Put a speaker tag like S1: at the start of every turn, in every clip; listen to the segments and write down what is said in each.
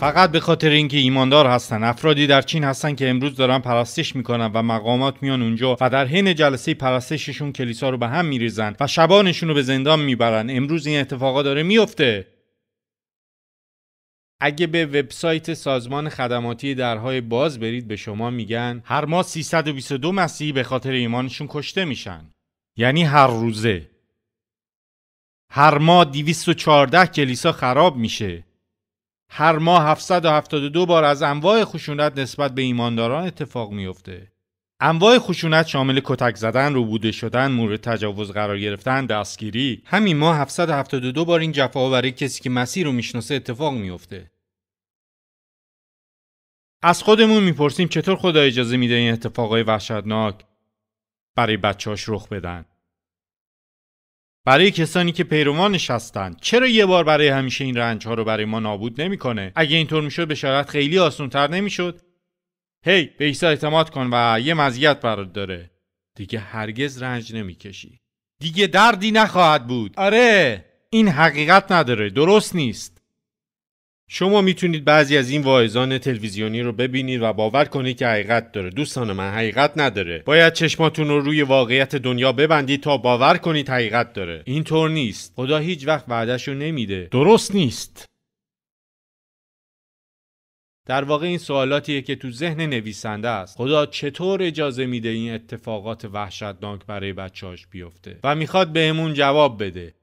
S1: فقط به خاطر اینکه ایماندار هستن افرادی در چین هستن که امروز دارن پرستش میکنن و مقامات میان اونجا و در حین جلسه پرستششون کلیسا رو به هم میریزن و شبانشون رو به زندان میبرن امروز این اتفاقا داره میفته اگه به وبسایت سازمان خدماتی درهای باز برید به شما میگن هر ماه 322 مسیحی به خاطر ایمانشون کشته میشن یعنی هر روزه هر ماه 214 کلیسا خراب میشه هر ماه 772 بار از انواع خشونت نسبت به ایمانداران اتفاق میفته. انواع خشونت شامل کتک زدن، روبوده شدن، مورد تجاوز قرار گرفتن، دستگیری. همین ماه 772 بار این جفاها برای کسی که مسیر رو میشناسه اتفاق میفته. از خودمون میپرسیم چطور خدا اجازه میده این اتفاقای وحشتناک برای بچه‌هاش رخ بدن. برای کسانی که پیروانش هستند چرا یه بار برای همیشه این رنج ها رو برای ما نابود نمیکنه اگه اینطور میشد شرط خیلی آسونتر نمیشد هی به عیسی اعتماد کن و یه مزیت برات داره دیگه هرگز رنج نمیکشی دیگه دردی نخواهد بود آره این حقیقت نداره درست نیست شما میتونید بعضی از این واعظان تلویزیونی رو ببینید و باور کنید که حقیقت داره دوستان من حقیقت نداره باید چشماتون رو روی واقعیت دنیا ببندید تا باور کنید حقیقت داره اینطور نیست خدا هیچ وقت وعدش رو نمیده درست نیست در واقع این سوالاتیه که تو ذهن نویسنده است خدا چطور اجازه میده این اتفاقات وحشتناک برای بچهاش بیفته و میخواد بهمون جواب بده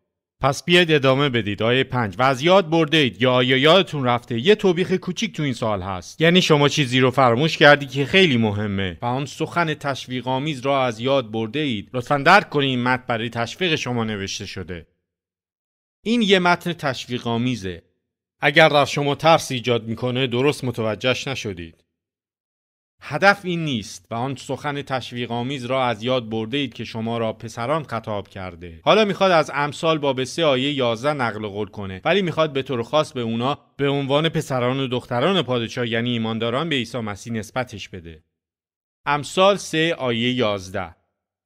S1: پس بیاید ادامه بدید آیه پنج و از یاد برده اید یا آیا یادتون رفته یه توبیخ کوچیک تو این سال هست یعنی شما چیزی رو فراموش کردی که خیلی مهمه و آن سخن تشویقآمیز را از یاد برده اید لطفا درک کنید این متن برای تشویق شما نوشته شده این یه متن آمیزه. اگر در شما ترس ایجاد میکنه درست متوجهش نشدید هدف این نیست و آن سخن تشویقآمیز را از یاد برده اید که شما را پسران خطاب کرده حالا میخواد از امثال باب سه آیه 11 نقل قول کنه ولی میخواد به طور خاص به اونا به عنوان پسران و دختران پادشاه یعنی ایمانداران به عیسی مسیح نسبتش بده امثال سه آیه 11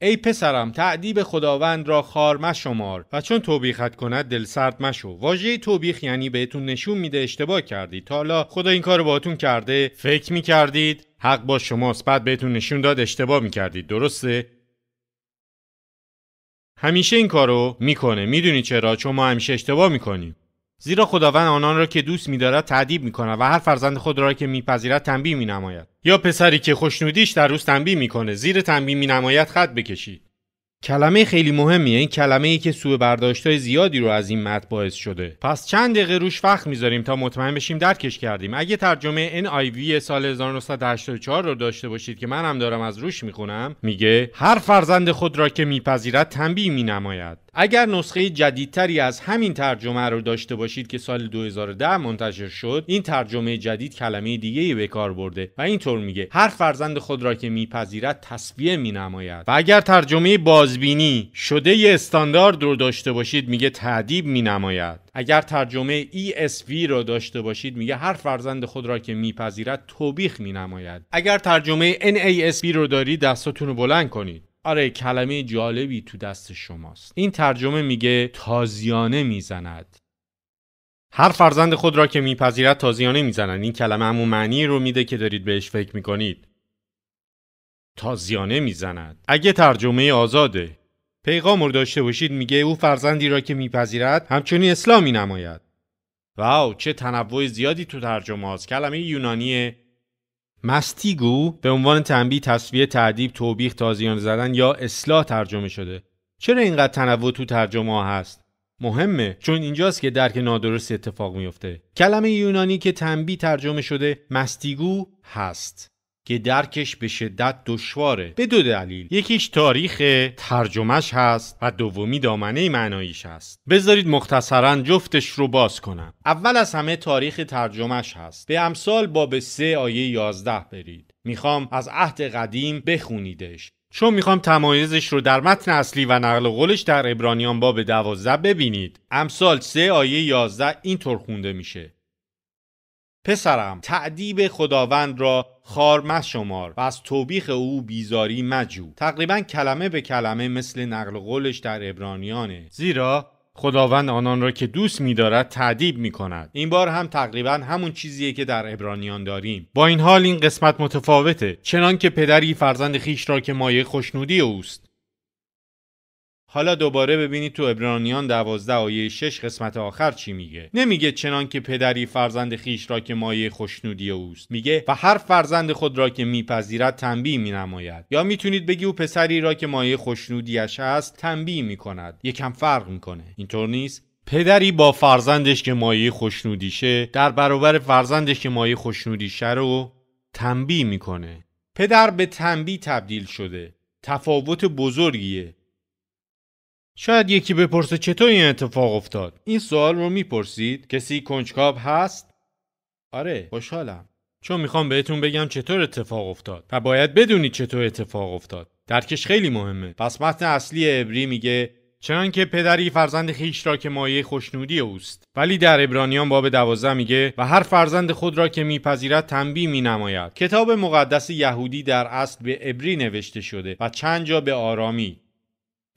S1: ای پسرم تعدیب خداوند را خار مشمار و چون توبیخت کند دل سرد مشو واژه توبیخ یعنی بهتون نشون میده اشتباه کردید تا حالا خدا این کار باتون کرده فکر میکردید حق با شماست بعد بهتون نشون داد اشتباه میکردید درسته؟ همیشه این کارو میکنه میدونی چرا چون ما همیشه اشتباه میکنیم زیرا خداوند آنان را که دوست میدارد تعدیب میکنه و هر فرزند خود را که میپذیرد تنبیه مینماید یا پسری که خوشنودیش در روز تنبیه میکنه زیر تنبیه مینماید خط بکشید کلمه خیلی مهمیه این کلمه ای که سوء برداشت زیادی رو از این متن باعث شده پس چند دقیقه روش وقت میذاریم تا مطمئن بشیم درکش کردیم اگه ترجمه وی سال 1984 رو داشته باشید که منم دارم از روش میخونم میگه هر فرزند خود را که میپذیرد تنبیه مینماید اگر نسخه جدیدتری از همین ترجمه رو داشته باشید که سال 2010 منتشر شد این ترجمه جدید کلمه دیگه به کار برده و اینطور میگه هر فرزند خود را که میپذیرد تصویه مینماید و اگر ترجمه بازبینی شده ی استاندارد رو داشته باشید میگه تعدیب مینماید اگر ترجمه ESV را داشته باشید میگه هر فرزند خود را که میپذیرد توبیخ مینماید اگر ترجمه NASB رو دارید دستتون رو بلند کنید آره کلمه جالبی تو دست شماست این ترجمه میگه تازیانه میزند هر فرزند خود را که میپذیرد تازیانه میزنند این کلمه همون معنی رو میده که دارید بهش فکر میکنید تازیانه میزند اگه ترجمه آزاده پیغام رو داشته باشید میگه او فرزندی را که میپذیرد همچنین اسلامی نماید واو چه تنوع زیادی تو ترجمه هاست کلمه یونانی مستیگو به عنوان تنبیه تصویه تعدیب توبیخ تازیان زدن یا اصلاح ترجمه شده چرا اینقدر تنوع تو ترجمه هست مهمه چون اینجاست که درک نادرست اتفاق میفته کلمه یونانی که تنبی ترجمه شده مستیگو هست که درکش به شدت دشواره به دو دلیل یکیش تاریخ ترجمهش هست و دومی دامنه معناییش هست بذارید مختصرا جفتش رو باز کنم اول از همه تاریخ ترجمهش هست به امثال باب 3 آیه 11 برید میخوام از عهد قدیم بخونیدش چون میخوام تمایزش رو در متن اصلی و نقل قولش در ابرانیان باب دوازده ببینید امثال 3 آیه 11 اینطور خونده میشه پسرم تعدیب خداوند را خار شمار و از توبیخ او بیزاری مجو تقریبا کلمه به کلمه مثل نقل قولش در ابرانیانه زیرا خداوند آنان را که دوست می‌دارد تعدیب می‌کند این بار هم تقریبا همون چیزیه که در عبرانیان داریم با این حال این قسمت متفاوته چنان که پدری فرزند خیش را که مایه خوشنودی اوست حالا دوباره ببینید تو ابرانیان دوازده آیه 6 قسمت آخر چی میگه نمیگه چنان که پدری فرزند خیش را که مایه خوشنودی اوست میگه و هر فرزند خود را که میپذیرد تنبیه مینماید یا میتونید بگی او پسری را که مایه خوشنودیش هست تنبیه میکند یکم فرق میکنه اینطور نیست پدری با فرزندش که مایه خوشنودیشه در برابر فرزندش که مایه خوشنودیشه رو تنبیه میکنه پدر به تنبیه تبدیل شده تفاوت بزرگیه شاید یکی بپرسه چطور این اتفاق افتاد این سوال رو میپرسید کسی کنجکاو هست آره خوشحالم چون میخوام بهتون بگم چطور اتفاق افتاد و باید بدونید چطور اتفاق افتاد درکش خیلی مهمه پس متن اصلی عبری میگه که پدری فرزند خیش را که مایه خوشنودی اوست ولی در عبرانیان باب دوازده میگه و هر فرزند خود را که میپذیرد تنبیه مینماید کتاب مقدس یهودی در اصل به عبری نوشته شده و چند جا به آرامی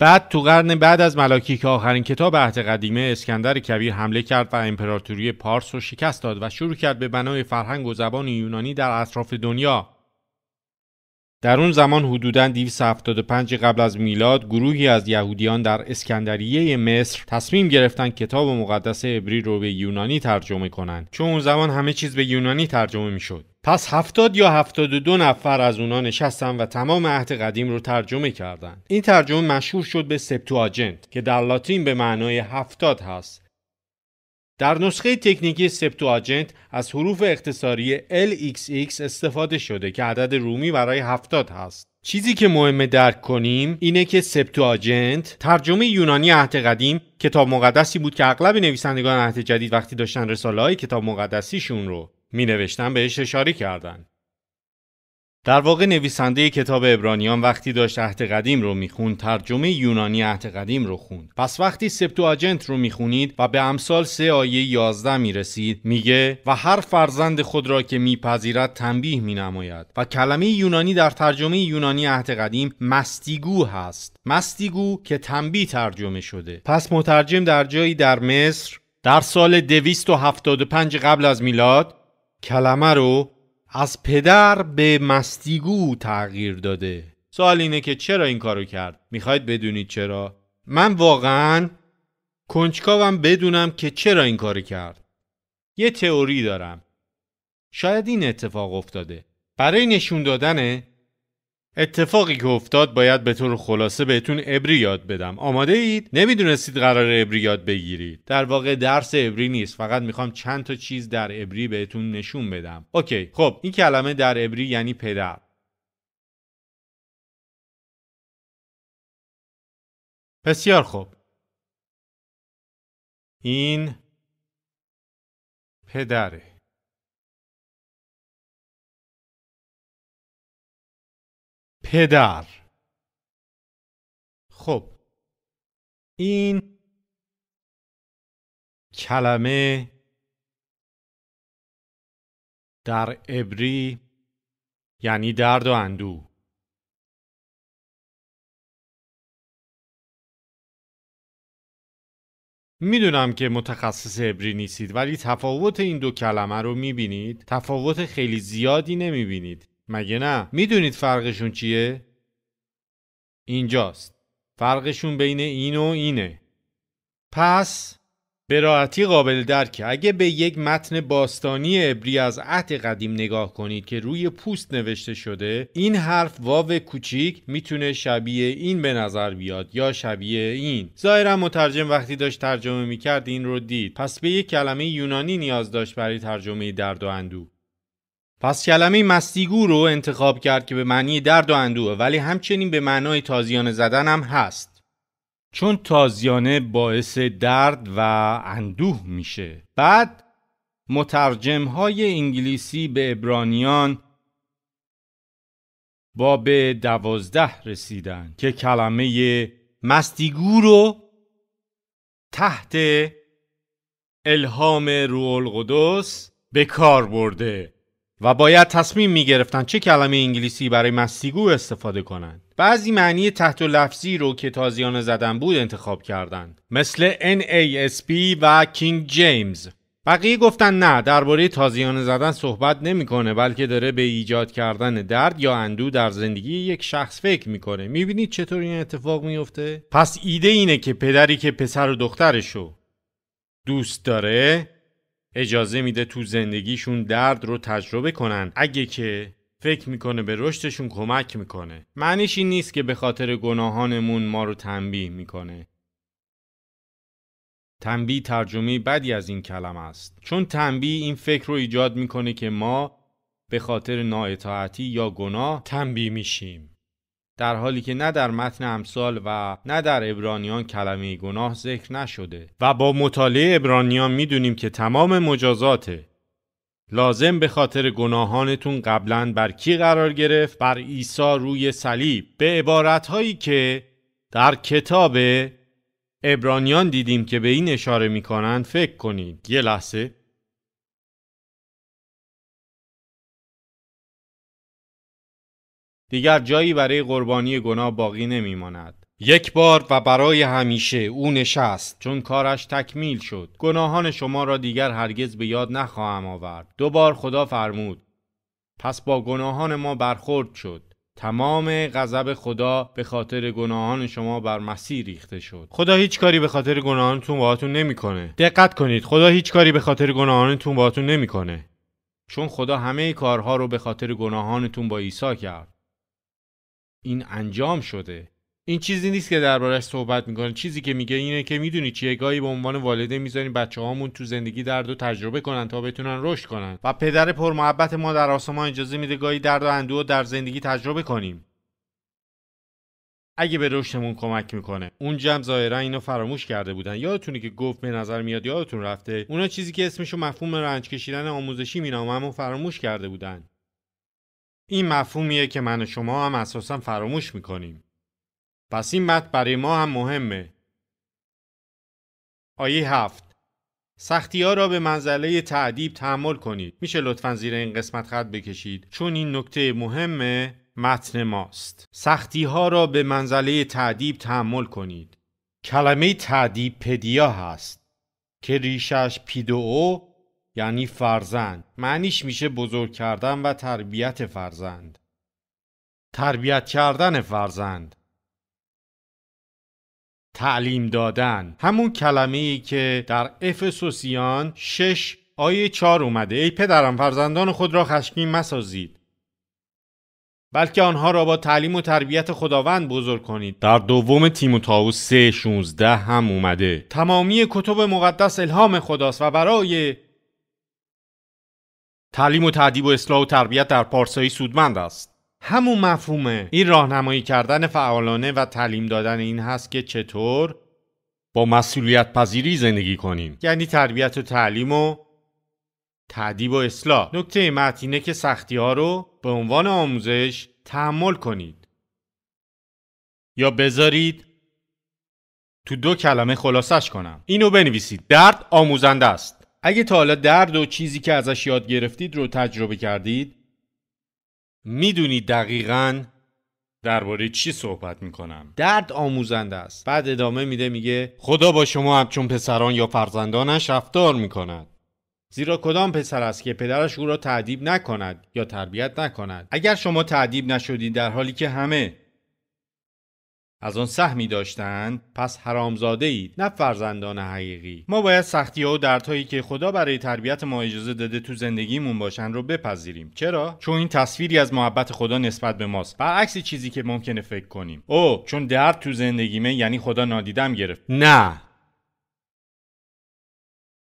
S1: بعد تو قرن بعد از ملاکی که آخرین کتاب عهد قدیمه اسکندر کبیر حمله کرد و امپراتوری پارس رو شکست داد و شروع کرد به بنای فرهنگ و زبان یونانی در اطراف دنیا در اون زمان حدوداً 275 قبل از میلاد گروهی از یهودیان در اسکندریه مصر تصمیم گرفتن کتاب مقدس عبری رو به یونانی ترجمه کنند چون اون زمان همه چیز به یونانی ترجمه میشد پس هفتاد یا هفتاد دو نفر از اونا نشستن و تمام عهد قدیم رو ترجمه کردند. این ترجمه مشهور شد به سپتواجنت که در لاتین به معنای هفتاد هست. در نسخه تکنیکی سپتواجنت از حروف اختصاری LXX استفاده شده که عدد رومی برای هفتاد هست. چیزی که مهمه درک کنیم اینه که سپتواجنت ترجمه یونانی عهد قدیم کتاب مقدسی بود که اغلب نویسندگان عهد جدید وقتی داشتن رساله های کتاب مقدسیشون رو می نوشتن بهش اشاره کردن. در واقع نویسنده کتاب ابرانیان وقتی داشت عهد قدیم رو میخوند ترجمه یونانی عهد قدیم رو خوند پس وقتی آجنت رو میخونید و به امثال سه آیه 11 میرسید میگه و هر فرزند خود را که میپذیرد تنبیه مینماید و کلمه یونانی در ترجمه یونانی عهد قدیم مستیگو هست مستیگو که تنبیه ترجمه شده پس مترجم در جایی در مصر در سال 275 قبل از میلاد کلمه رو از پدر به مستیگو تغییر داده سوال اینه که چرا این کارو کرد میخواید بدونید چرا من واقعا کنجکاوم بدونم که چرا این کارو کرد یه تئوری دارم شاید این اتفاق افتاده برای نشون دادن اتفاقی که افتاد باید به طور خلاصه بهتون ابری یاد بدم آماده اید نمیدونستید قرار ابری یاد بگیرید در واقع درس ابری نیست فقط میخوام چند تا چیز در ابری بهتون نشون بدم اوکی خب این کلمه در ابری یعنی پدر بسیار خوب این پدره پدر خب این کلمه در عبری یعنی درد و اندو میدونم که متخصص عبری نیستید ولی تفاوت این دو کلمه رو میبینید تفاوت خیلی زیادی نمیبینید مگه نه میدونید فرقشون چیه؟ اینجاست فرقشون بین این و اینه پس به راحتی قابل درکه اگه به یک متن باستانی عبری از عهد قدیم نگاه کنید که روی پوست نوشته شده این حرف واو کوچیک میتونه شبیه این به نظر بیاد یا شبیه این ظاهرا مترجم وقتی داشت ترجمه میکرد این رو دید پس به یک کلمه یونانی نیاز داشت برای ترجمه درد و اندو پس کلمه مستیگو رو انتخاب کرد که به معنی درد و اندوه ولی همچنین به معنای تازیانه زدن هم هست چون تازیانه باعث درد و اندوه میشه بعد مترجم های انگلیسی به ابرانیان با به دوازده رسیدن که کلمه مستیگو رو تحت الهام روح القدس به کار برده و باید تصمیم می چه کلمه انگلیسی برای مستیگو استفاده کنند. بعضی معنی تحت و لفظی رو که تازیانه زدن بود انتخاب کردند مثل NASB و کینگ جیمز بقیه گفتن نه درباره تازیانه زدن صحبت نمیکنه بلکه داره به ایجاد کردن درد یا اندو در زندگی یک شخص فکر میکنه میبینید چطور این اتفاق میفته پس ایده اینه که پدری که پسر و دخترشو دوست داره اجازه میده تو زندگیشون درد رو تجربه کنن اگه که فکر میکنه به رشدشون کمک میکنه معنیش این نیست که به خاطر گناهانمون ما رو تنبیه میکنه تنبیه ترجمه بدی از این کلم است چون تنبیه این فکر رو ایجاد میکنه که ما به خاطر نااطاعتی یا گناه تنبیه میشیم در حالی که نه در متن امثال و نه در ابرانیان کلمه گناه ذکر نشده و با مطالعه ابرانیان میدونیم که تمام مجازات لازم به خاطر گناهانتون قبلا بر کی قرار گرفت بر عیسی روی صلیب به عبارت هایی که در کتاب ابرانیان دیدیم که به این اشاره میکنن فکر کنید یه لحظه دیگر جایی برای قربانی گناه باقی نمی ماند. یک بار و برای همیشه او نشست چون کارش تکمیل شد گناهان شما را دیگر هرگز به یاد نخواهم آورد دو بار خدا فرمود پس با گناهان ما برخورد شد تمام غضب خدا به خاطر گناهان شما بر مسیح ریخته شد خدا هیچ کاری به خاطر گناهانتون باهاتون نمیکنه دقت کنید خدا هیچ کاری به خاطر گناهانتون باهاتون نمیکنه چون خدا همه کارها رو به خاطر گناهانتون با عیسی کرد این انجام شده این چیزی نیست که دربارش صحبت میکنه چیزی که میگه اینه که میدونی چیه گاهی به عنوان والده میذاریم بچه هامون تو زندگی درد و تجربه کنن تا بتونن رشد کنن و پدر پرمحبت ما در آسمان اجازه میده گاهی درد و اندوه در زندگی تجربه کنیم اگه به رشدمون کمک میکنه اون جمع ظاهرا اینو فراموش کرده بودن یادتونه که گفت به نظر میاد یادتون رفته اونا چیزی که اسمشو مفهوم رنج کشیدن آموزشی مینامم و فراموش کرده بودن این مفهومیه که من و شما هم اساسا فراموش میکنیم. پس این متن برای ما هم مهمه. آیه هفت سختی ها را به منزله تعدیب تحمل کنید. میشه لطفا زیر این قسمت خط بکشید چون این نکته مهمه متن ماست. سختی ها را به منزله تعدیب تحمل کنید. کلمه تعدیب پدیا هست که ریشش پیدو یعنی فرزند معنیش میشه بزرگ کردن و تربیت فرزند تربیت کردن فرزند تعلیم دادن همون کلمه ای که در افسوسیان 6 آیه 4 اومده ای پدرم فرزندان خود را خشمگین مسازید بلکه آنها را با تعلیم و تربیت خداوند بزرگ کنید در دوم تیموتائوس 3:16 هم اومده تمامی کتب مقدس الهام خداست و برای تعلیم و تعدیب و اصلاح و تربیت در پارسایی سودمند است همون مفهومه این راهنمایی کردن فعالانه و تعلیم دادن این هست که چطور با مسئولیت پذیری زندگی کنیم یعنی تربیت و تعلیم و تعدیب و اصلاح نکته متینه که سختی ها رو به عنوان آموزش تحمل کنید یا بذارید تو دو کلمه خلاصش کنم اینو بنویسید درد آموزنده است اگه تا حالا درد و چیزی که ازش یاد گرفتید رو تجربه کردید میدونید دقیقا درباره چی صحبت میکنم درد آموزنده است بعد ادامه میده میگه خدا با شما همچون پسران یا فرزندانش رفتار میکند زیرا کدام پسر است که پدرش او را تعدیب نکند یا تربیت نکند اگر شما تعدیب نشدید در حالی که همه از آن سهمی داشتند پس حرامزاده اید نه فرزندان حقیقی ما باید سختی ها و دردهایی که خدا برای تربیت ما اجازه داده تو زندگیمون باشن رو بپذیریم چرا چون این تصویری از محبت خدا نسبت به ماست برعکس چیزی که ممکنه فکر کنیم او چون درد تو زندگیمه یعنی خدا نادیدم گرفت نه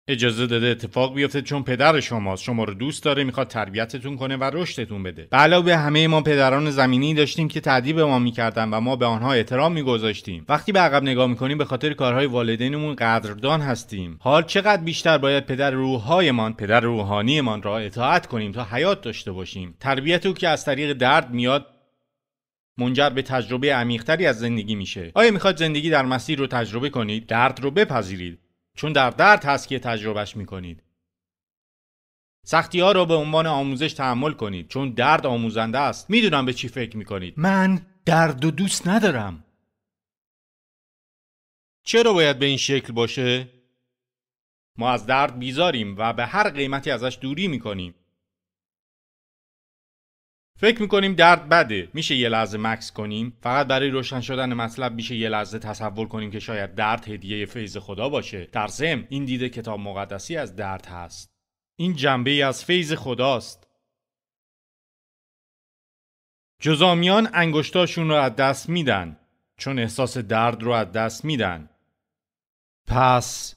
S1: اجازه داده اتفاق بیفته چون پدر شماست شما رو دوست داره میخواد تربیتتون کنه و رشدتون بده علاوه به همه ما پدران زمینی داشتیم که تعدیب ما میکردن و ما به آنها احترام میگذاشتیم وقتی به عقب نگاه میکنیم به خاطر کارهای والدینمون قدردان هستیم حال چقدر بیشتر باید پدر روحهایمان پدر روحانیمان را اطاعت کنیم تا حیات داشته باشیم تربیت او که از طریق درد میاد منجر به تجربه عمیقتری از زندگی میشه آیا میخواد زندگی در مسیر رو تجربه کنید درد رو بپذیرید چون در درد هست که تجربهش میکنید سختی ها را به عنوان آموزش تحمل کنید چون درد آموزنده است میدونم به چی فکر میکنید من درد و دوست ندارم چرا باید به این شکل باشه؟ ما از درد بیزاریم و به هر قیمتی ازش دوری میکنیم فکر میکنیم درد بده میشه یه لحظه مکس کنیم فقط برای روشن شدن مطلب میشه یه لحظه تصور کنیم که شاید درد هدیه فیض خدا باشه در ضمن این دیده کتاب مقدسی از درد هست این جنبه ای از فیض خداست جزامیان انگشتاشون رو از دست میدن چون احساس درد رو از دست میدن پس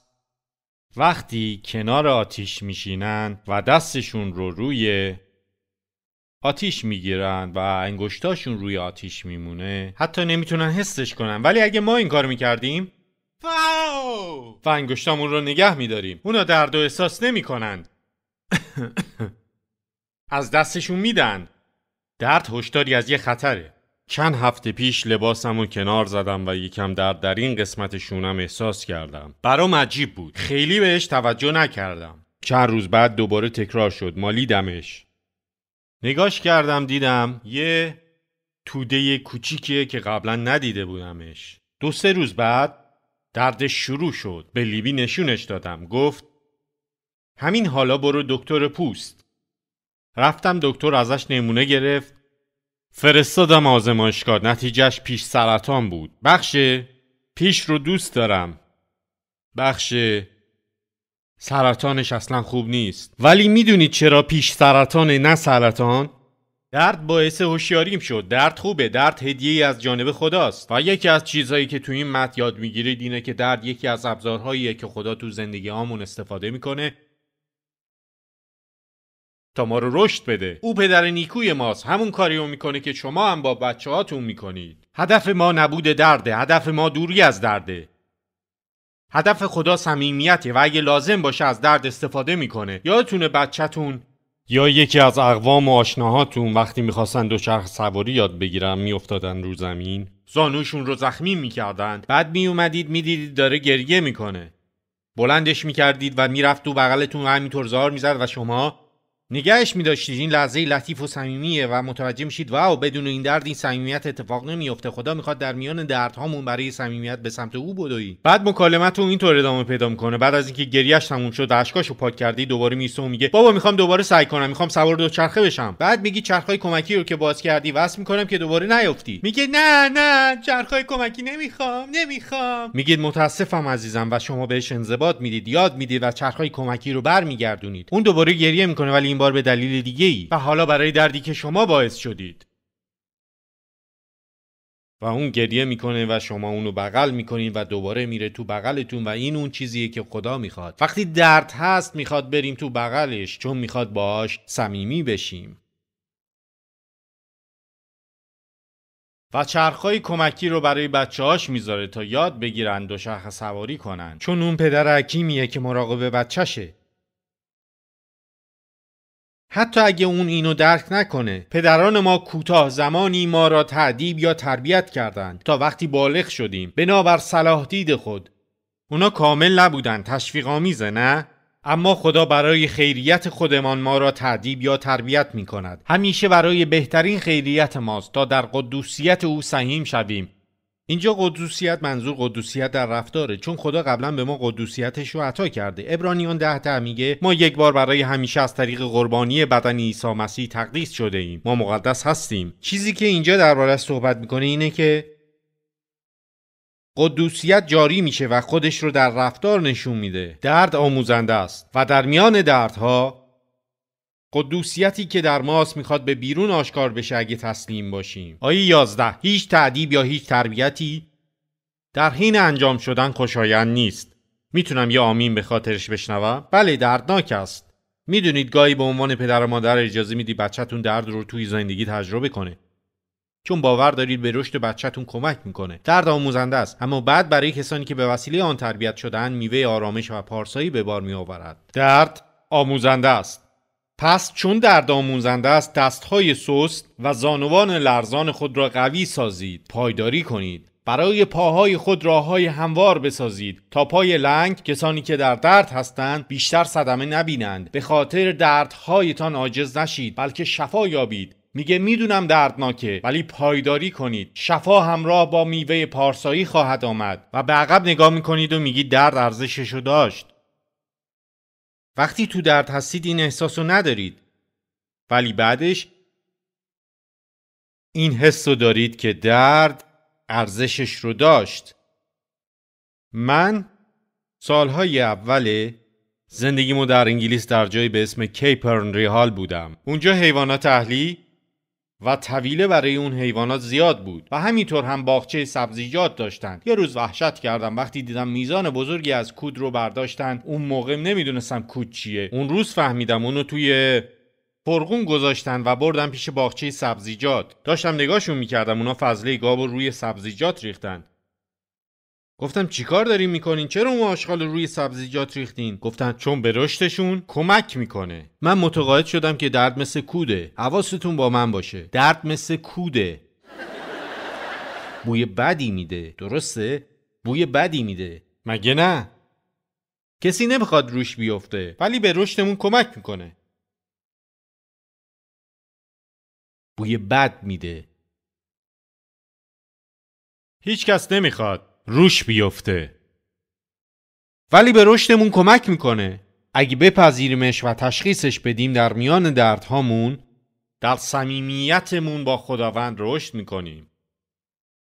S1: وقتی کنار آتیش میشینن و دستشون رو روی آتیش میگیرن و انگشتاشون روی آتیش میمونه حتی نمیتونن حسش کنن ولی اگه ما این کار میکردیم واو و انگشتامون رو نگه میداریم اونا درد و احساس نمیکنند از دستشون میدن درد هشداری از یه خطره چند هفته پیش لباسم کنار زدم و یکم درد در این قسمت شونم احساس کردم برام عجیب بود خیلی بهش توجه نکردم چند روز بعد دوباره تکرار شد مالیدمش نگاش کردم دیدم یه توده کوچیکیه که قبلا ندیده بودمش دو سه روز بعد دردش شروع شد به لیبی نشونش دادم گفت همین حالا برو دکتر پوست رفتم دکتر ازش نمونه گرفت فرستادم آزمایشگاه نتیجهش پیش سرطان بود بخش پیش رو دوست دارم بخش سرطانش اصلا خوب نیست ولی میدونید چرا پیش سرطان نه سرطان درد باعث هوشیاریم شد درد خوبه درد هدیه از جانب خداست و یکی از چیزهایی که تو این مت یاد میگیرید اینه که درد یکی از ابزارهاییه که خدا تو زندگی آمون استفاده میکنه تا ما رو رشد بده او پدر نیکوی ماست همون کاریو میکنه که شما هم با بچه هاتون میکنید هدف ما نبود درده هدف ما دوری از درده هدف خدا صمیمیته و اگه لازم باشه از درد استفاده میکنه یادتونه بچهتون یا یکی از اقوام و آشناهاتون وقتی میخواستن دوچرخ سواری یاد بگیرن میافتادن رو زمین زانوشون رو زخمی میکردن بعد میومدید میدیدید داره گریه میکنه بلندش میکردید و میرفت و بغلتون و همینطور زار میزد و شما نگهش میداشتید این لحظه لطیف و صمیمیه و متوجه میشید واو بدون این درد این صمیمیت اتفاق نمیفته خدا میخواد در میان دردهامون برای صمیمیت به سمت او بدوی بعد مکالمت رو اینطور ادامه پیدا میکنه بعد از اینکه گریهش تموم شد اشکاشو پاک کردی دوباره میسه و میگه بابا میخوام دوباره سعی کنم میخوام سوار دو چرخه بشم بعد میگی چرخهای کمکی رو که باز کردی وصل میکنم که دوباره نیفتی میگه نه نه چرخهای کمکی نمیخوام نمیخوام میگید متاسفم عزیزم و شما بهش انضباط میدید یاد میدید و چرخهای کمکی رو برمیگردونید اون دوباره گریه میکنه ولی این بار به دلیل ای و حالا برای دردی که شما باعث شدید و اون گریه میکنه و شما اونو بغل میکنین و دوباره میره تو بغلتون و این اون چیزیه که خدا میخواد وقتی درد هست میخواد بریم تو بغلش چون میخواد باهاش صمیمی بشیم و چرخهای کمکی رو برای بچه هاش میذاره تا یاد بگیرند دو سواری کنن چون اون پدر حکیمیه که مراقب بچهشه حتی اگه اون اینو درک نکنه پدران ما کوتاه زمانی ما را تعدیب یا تربیت کردند تا وقتی بالغ شدیم بنابر صلاح دید خود اونا کامل نبودن تشویق آمیزه نه اما خدا برای خیریت خودمان ما را تعدیب یا تربیت می کند همیشه برای بهترین خیریت ماست تا در قدوسیت او سهیم شویم اینجا قدوسیت منظور قدوسیت در رفتاره چون خدا قبلا به ما قدوسیتش رو عطا کرده ابرانیان ده تا میگه ما یک بار برای همیشه از طریق قربانی بدن عیسی مسیح تقدیس شده ایم ما مقدس هستیم چیزی که اینجا درباره صحبت میکنه اینه که قدوسیت جاری میشه و خودش رو در رفتار نشون میده درد آموزنده است و در میان دردها قدوسیتی که در ماست میخواد به بیرون آشکار بشه اگه تسلیم باشیم آیه 11 هیچ تعدیب یا هیچ تربیتی در حین انجام شدن خوشایند نیست میتونم یه آمین به خاطرش بشنوم بله دردناک است میدونید گاهی به عنوان پدر و مادر اجازه میدی بچهتون درد رو توی زندگی تجربه کنه چون باور دارید به رشد بچهتون کمک میکنه درد آموزنده است اما بعد برای کسانی که به وسیله آن تربیت شدن میوه آرامش و پارسایی به بار میآورد درد آموزنده است پس چون درد آموزنده است دستهای سست و زانوان لرزان خود را قوی سازید پایداری کنید برای پاهای خود راههای هموار بسازید تا پای لنگ کسانی که در درد هستند بیشتر صدمه نبینند به خاطر دردهایتان عاجز نشید بلکه شفا یابید میگه میدونم دردناکه ولی پایداری کنید شفا همراه با میوه پارسایی خواهد آمد و به عقب نگاه میکنید و میگید درد رو داشت وقتی تو درد هستید این احساس رو ندارید ولی بعدش این حس رو دارید که درد ارزشش رو داشت من سالهای اول زندگیمو در انگلیس در جایی به اسم کیپرن ریهال بودم اونجا حیوانات اهلی و طویله برای اون حیوانات زیاد بود و همینطور هم باغچه سبزیجات داشتند یه روز وحشت کردم وقتی دیدم میزان بزرگی از کود رو برداشتن اون موقع نمیدونستم کود چیه اون روز فهمیدم اونو توی فرغون گذاشتن و بردم پیش باغچه سبزیجات داشتم نگاهشون میکردم اونا فضله گاب روی سبزیجات ریختن گفتم چیکار دارین میکنین چرا اون آشغال روی سبزیجات ریختین گفتن چون به رشدشون کمک میکنه من متقاعد شدم که درد مثل کوده حواستون با من باشه درد مثل کوده بوی بدی میده درسته بوی بدی میده مگه نه کسی نمیخواد روش بیفته ولی به رشدمون کمک میکنه بوی بد میده هیچکس نمیخواد روش بیفته ولی به رشدمون کمک میکنه اگه بپذیریمش و تشخیصش بدیم در میان دردهامون در صمیمیتمون با خداوند رشد میکنیم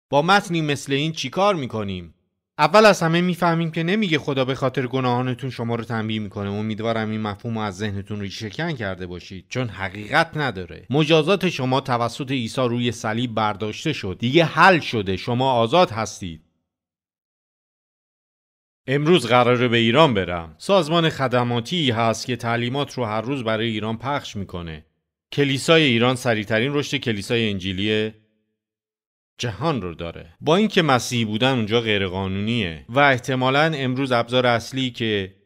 S1: با متنی مثل این چیکار میکنیم اول از همه میفهمیم که نمیگه خدا به خاطر گناهانتون شما رو تنبیه میکنه امیدوارم این مفهوم از ذهنتون ریشه کرده باشید چون حقیقت نداره مجازات شما توسط عیسی روی صلیب برداشته شد دیگه حل شده شما آزاد هستید امروز قراره به ایران برم سازمان خدماتی هست که تعلیمات رو هر روز برای ایران پخش میکنه کلیسای ایران سریعترین رشد کلیسای انجیلی جهان رو داره با اینکه مسیحی بودن اونجا غیرقانونیه و احتمالا امروز ابزار اصلی که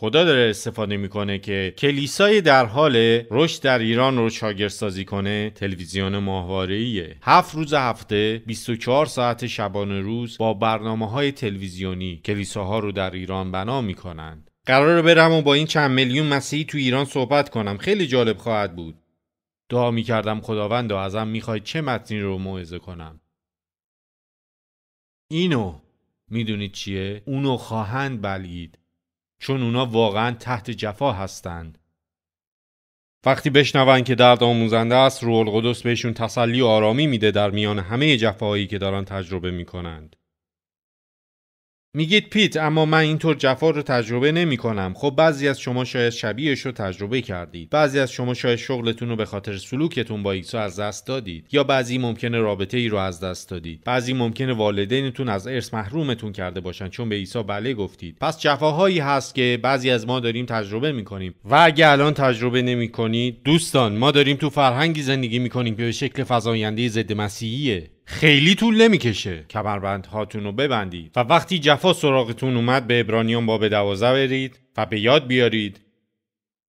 S1: خدا داره استفاده میکنه که کلیسای در حال رشد در ایران رو سازی کنه تلویزیون ایه هفت روز هفته 24 ساعت شبانه روز با برنامه های تلویزیونی کلیساها رو در ایران بنا میکنند قرار برم و با این چند میلیون مسیحی تو ایران صحبت کنم خیلی جالب خواهد بود دعا میکردم خداوند ازم میخوای چه متنی رو موعظه کنم اینو میدونید چیه؟ اونو خواهند بلید چون اونا واقعا تحت جفا هستند. وقتی بشنوند که درد آموزنده است روح القدس بهشون تسلی و آرامی میده در میان همه جفاهایی که دارن تجربه میکنند. میگید پیت اما من اینطور جفا رو تجربه نمی کنم خب بعضی از شما شاید شبیهش رو تجربه کردید بعضی از شما شاید شغلتون رو به خاطر سلوکتون با ایکسو از دست دادید یا بعضی ممکنه رابطه ای رو از دست دادید بعضی ممکنه والدینتون از ارث محرومتون کرده باشن چون به عیسی بله گفتید پس جفاهایی هست که بعضی از ما داریم تجربه میکنیم و اگه الان تجربه نمیکنید دوستان ما داریم تو فرهنگی زندگی میکنیم که به شکل فزاینده ضد مسیحیه خیلی طول نمیکشه کمربند هاتون رو ببندید و وقتی جفا سراغتون اومد به ابرانیان باب دوازه برید و به یاد بیارید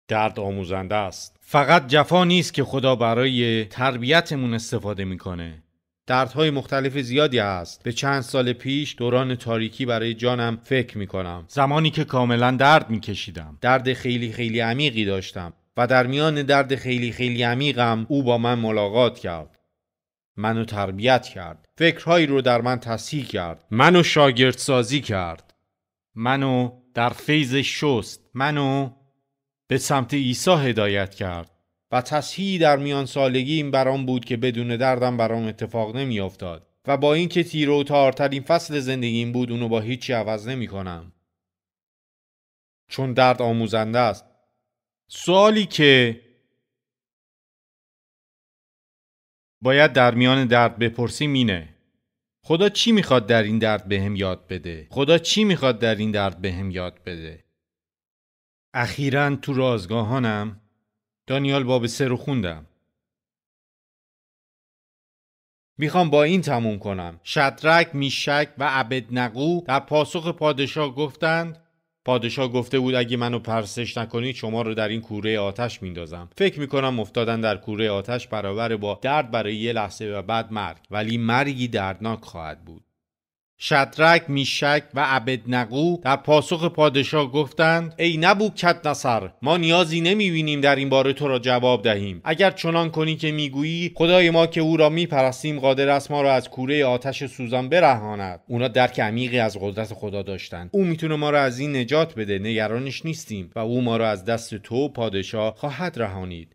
S1: درد آموزنده است فقط جفا نیست که خدا برای تربیتمون استفاده میکنه دردهای مختلف زیادی هست به چند سال پیش دوران تاریکی برای جانم فکر میکنم زمانی که کاملا درد میکشیدم درد خیلی خیلی عمیقی داشتم و در میان درد خیلی خیلی عمیقم او با من ملاقات کرد منو تربیت کرد فکرهایی رو در من تصحیح کرد منو شاگردسازی کرد منو در فیض شست منو به سمت عیسی هدایت کرد و تصحیح در میان این برام بود که بدون دردم برام اتفاق نمیافتاد و با اینکه تیر و این فصل زندگیم بود اونو با هیچی عوض نمی کنم. چون درد آموزنده است سوالی که باید در میان درد بپرسیم مینه خدا چی میخواد در این درد بهم یاد بده خدا چی میخواد در این درد بهم یاد بده اخیرا تو رازگاهانم دانیال باب سه رو خوندم میخوام با این تموم کنم شدرک میشک و عبد در پاسخ پادشاه گفتند پادشاه گفته بود اگه منو پرسش نکنید شما رو در این کوره آتش میندازم فکر میکنم افتادن در کوره آتش برابر با درد برای یه لحظه و بعد مرگ ولی مرگی دردناک خواهد بود شدرک میشک و ابدنقو در پاسخ پادشاه گفتند ای نبو کت نصر ما نیازی نمیبینیم در این باره تو را جواب دهیم اگر چنان کنی که میگویی خدای ما که او را میپرستیم قادر است ما را از کوره آتش سوزان برهاند اونا درک عمیقی از قدرت خدا داشتند او میتونه ما را از این نجات بده نگرانش نیستیم و او ما را از دست تو پادشاه خواهد رهانید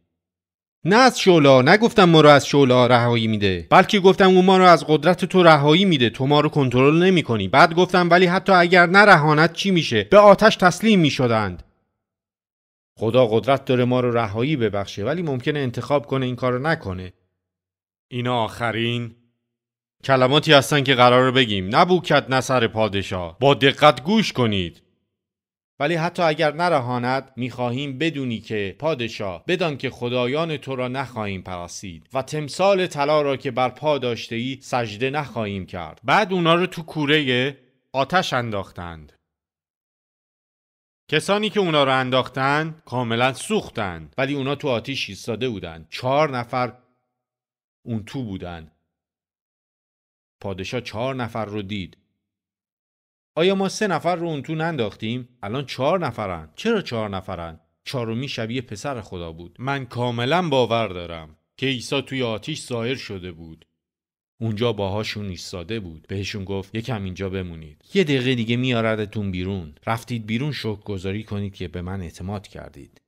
S1: نه از شولا نگفتم ما رو از شولا رهایی میده بلکه گفتم او ما رو از قدرت تو رهایی میده تو ما رو کنترل نمیکنی بعد گفتم ولی حتی اگر نرهانت چی میشه به آتش تسلیم میشدند خدا قدرت داره ما رو رهایی ببخشه ولی ممکنه انتخاب کنه این کارو نکنه اینا آخرین کلماتی هستن که قرار بگیم نبوکت نصر پادشاه با دقت گوش کنید ولی حتی اگر نرهاند میخواهیم بدونی که پادشاه بدان که خدایان تو را نخواهیم پرستید و تمثال طلا را که بر پا داشته ای سجده نخواهیم کرد بعد اونا رو تو کوره آتش انداختند کسانی که اونا رو انداختند کاملا سوختند ولی اونا تو آتیش ایستاده بودند چهار نفر اون تو بودند پادشاه چهار نفر رو دید آیا ما سه نفر رو اون تو ننداختیم الان چهار نفرن چرا چهار نفرن چهارمی شبیه پسر خدا بود من کاملا باور دارم که عیسی توی آتیش ظاهر شده بود اونجا باهاشون ایستاده بود بهشون گفت یکم اینجا بمونید یه دقیقه دیگه میاردتون بیرون رفتید بیرون شوک گذاری کنید که به من اعتماد کردید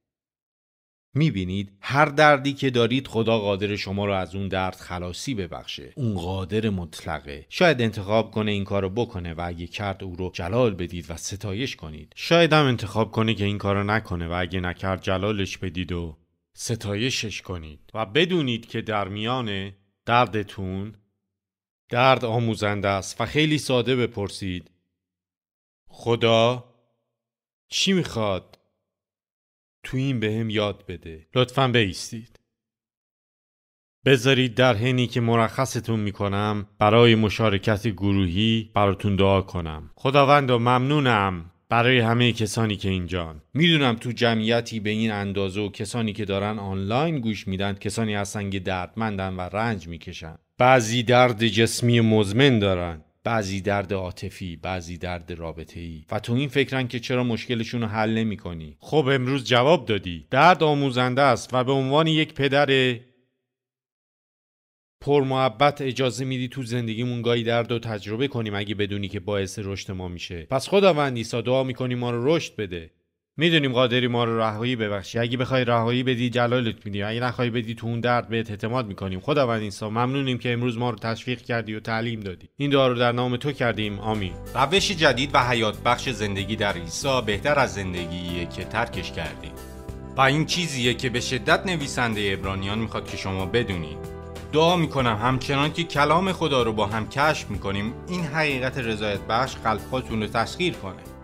S1: میبینید هر دردی که دارید خدا قادر شما را از اون درد خلاصی ببخشه اون قادر مطلقه شاید انتخاب کنه این کارو بکنه و اگه کرد او رو جلال بدید و ستایش کنید شاید هم انتخاب کنه که این کارو نکنه و اگه نکرد جلالش بدید و ستایشش کنید و بدونید که در میان دردتون درد آموزنده است و خیلی ساده بپرسید خدا چی میخواد تو این بهم یاد بده لطفا بیستید بذارید در هنی که مرخصتون میکنم برای مشارکت گروهی براتون دعا کنم خداوند و ممنونم برای همه کسانی که اینجان میدونم تو جمعیتی به این اندازه و کسانی که دارن آنلاین گوش میدن کسانی هستن که دردمندن و رنج میکشن بعضی درد جسمی مزمن دارن بعضی درد عاطفی بعضی درد رابطه ای و تو این فکرن که چرا مشکلشون رو حل نمی خب امروز جواب دادی درد آموزنده است و به عنوان یک پدر پرمحبت اجازه میدی تو زندگیمون گاهی درد رو تجربه کنیم اگه بدونی که باعث رشد ما میشه پس خداوند عیسی دعا میکنی ما رو رشد بده میدونیم قادری ما رو رهایی ببخشی اگه بخوای رهایی بدی جلالت میدی اگه نخوای بدی تو اون درد بهت اعتماد میکنیم خداوند اینسا ممنونیم که امروز ما رو تشویق کردی و تعلیم دادی این دعا رو در نام تو کردیم آمین روش جدید و حیات بخش زندگی در عیسی بهتر از زندگیه که ترکش کردیم و این چیزیه که به شدت نویسنده ابرانیان میخواد که شما بدونید دعا میکنم همچنان که کلام خدا رو با هم کشف میکنیم این حقیقت رضایت بخش قلبهاتون رو تسخیر کنه